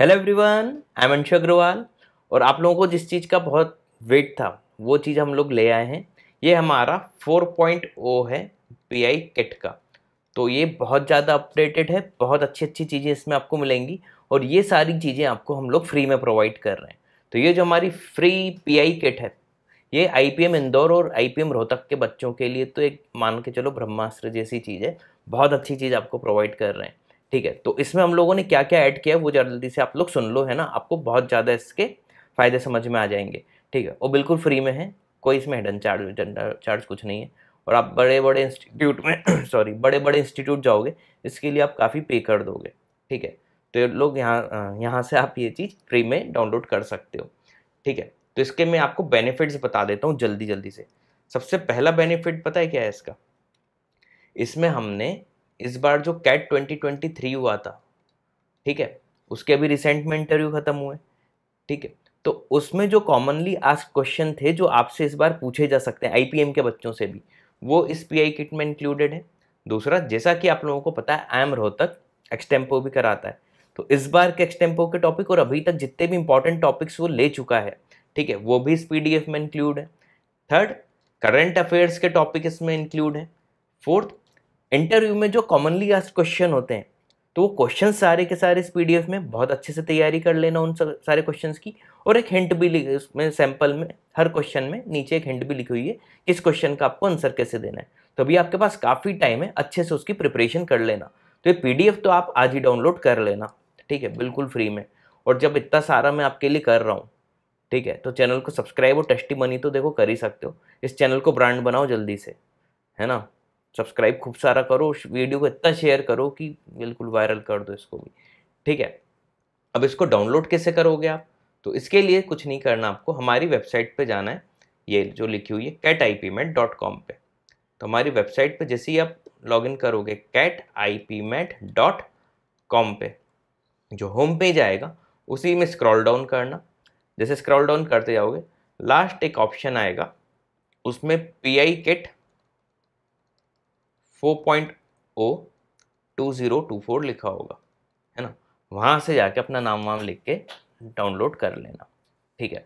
hello everyone I am Anshu Agarwal और आप लोगों को जिस चीज़ का बहुत वेट था वो चीज़ हम लोग ले आए हैं ये हमारा 4.0 है पी आई किट का तो ये बहुत ज़्यादा अपडेटेड है बहुत अच्छी अच्छी चीज़ें इसमें आपको मिलेंगी और ये सारी चीज़ें आपको हम लोग फ्री में प्रोवाइड कर रहे हैं तो ये जो हमारी फ्री पी आई किट है ये आई इंदौर और आई रोहतक के बच्चों के लिए तो एक मान के चलो ब्रह्मास्त्र जैसी चीज़ है बहुत अच्छी चीज़ आपको प्रोवाइड कर रहे हैं ठीक है तो इसमें हम लोगों ने क्या क्या ऐड किया वो जल्दी से आप लोग सुन लो है ना आपको बहुत ज़्यादा इसके फ़ायदे समझ में आ जाएंगे ठीक है वो बिल्कुल फ्री में है कोई इसमें हिडन चार्ज चार्ज कुछ नहीं है और आप बड़े बड़े इंस्टीट्यूट में सॉरी बड़े बड़े इंस्टीट्यूट जाओगे इसके लिए आप काफ़ी पे कर दोगे ठीक है तो लोग यहाँ यहाँ से आप ये चीज़ फ्री में डाउनलोड कर सकते हो ठीक है तो इसके मैं आपको बेनिफिट्स बता देता हूँ जल्दी जल्दी से सबसे पहला बेनिफिट पता है क्या है इसका इसमें हमने इस बार जो कैट 2023 हुआ था ठीक है उसके अभी रिसेंट में इंटरव्यू खत्म हुए ठीक है तो उसमें जो कॉमनली आस्क क्वेश्चन थे जो आपसे इस बार पूछे जा सकते हैं आई के बच्चों से भी वो इस आई किट में इंक्लूडेड है दूसरा जैसा कि आप लोगों को पता है आई एम रोहतक एक्सटेम्पो भी कराता है तो इस बार के एक्सटेम्पो के टॉपिक और अभी तक जितने भी इंपॉर्टेंट टॉपिक्स वो ले चुका है ठीक है वो भी इस पी में इंक्लूड है थर्ड करंट अफेयर्स के टॉपिक इसमें इंक्लूड है फोर्थ इंटरव्यू में जो कॉमनली आज क्वेश्चन होते हैं तो वो क्वेश्चन सारे के सारे इस पी में बहुत अच्छे से तैयारी कर लेना उन सारे क्वेश्चन की और एक हिंट भी उसमें सैम्पल में हर क्वेश्चन में नीचे एक हिंट भी लिखी हुई है कि इस क्वेश्चन का आपको आंसर कैसे देना है तो अभी आपके पास काफ़ी टाइम है अच्छे से उसकी प्रिपरेशन कर लेना तो ये पी तो आप आज ही डाउनलोड कर लेना ठीक है बिल्कुल फ्री में और जब इतना सारा मैं आपके लिए कर रहा हूँ ठीक है तो चैनल को सब्सक्राइब और टेस्टी मनी तो देखो कर ही सकते हो इस चैनल को ब्रांड बनाओ जल्दी से है ना सब्सक्राइब खूब सारा करो वीडियो को इतना शेयर करो कि बिल्कुल वायरल कर दो इसको भी ठीक है अब इसको डाउनलोड कैसे करोगे आप तो इसके लिए कुछ नहीं करना आपको हमारी वेबसाइट पे जाना है ये जो लिखी हुई है cat I P mat dot com पर तो हमारी वेबसाइट पे जैसे ही आप लॉग इन करोगे cat I P mat dot com पे जो होम पेज आएगा उसी में स्क्रॉल डाउन करना जैसे स्क्रॉल डाउन करते जाओगे लास्ट एक ऑप्शन आएगा उसमें P I kit four point O two zero two four लिखा होगा है ना वहाँ से जाके अपना नाम वाम लिख के डाउनलोड कर लेना ठीक है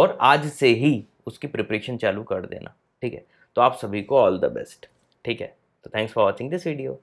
और आज से ही उसकी प्रिपरेशन चालू कर देना ठीक है तो आप सभी को ऑल द बेस्ट ठीक है तो thanks for watching this video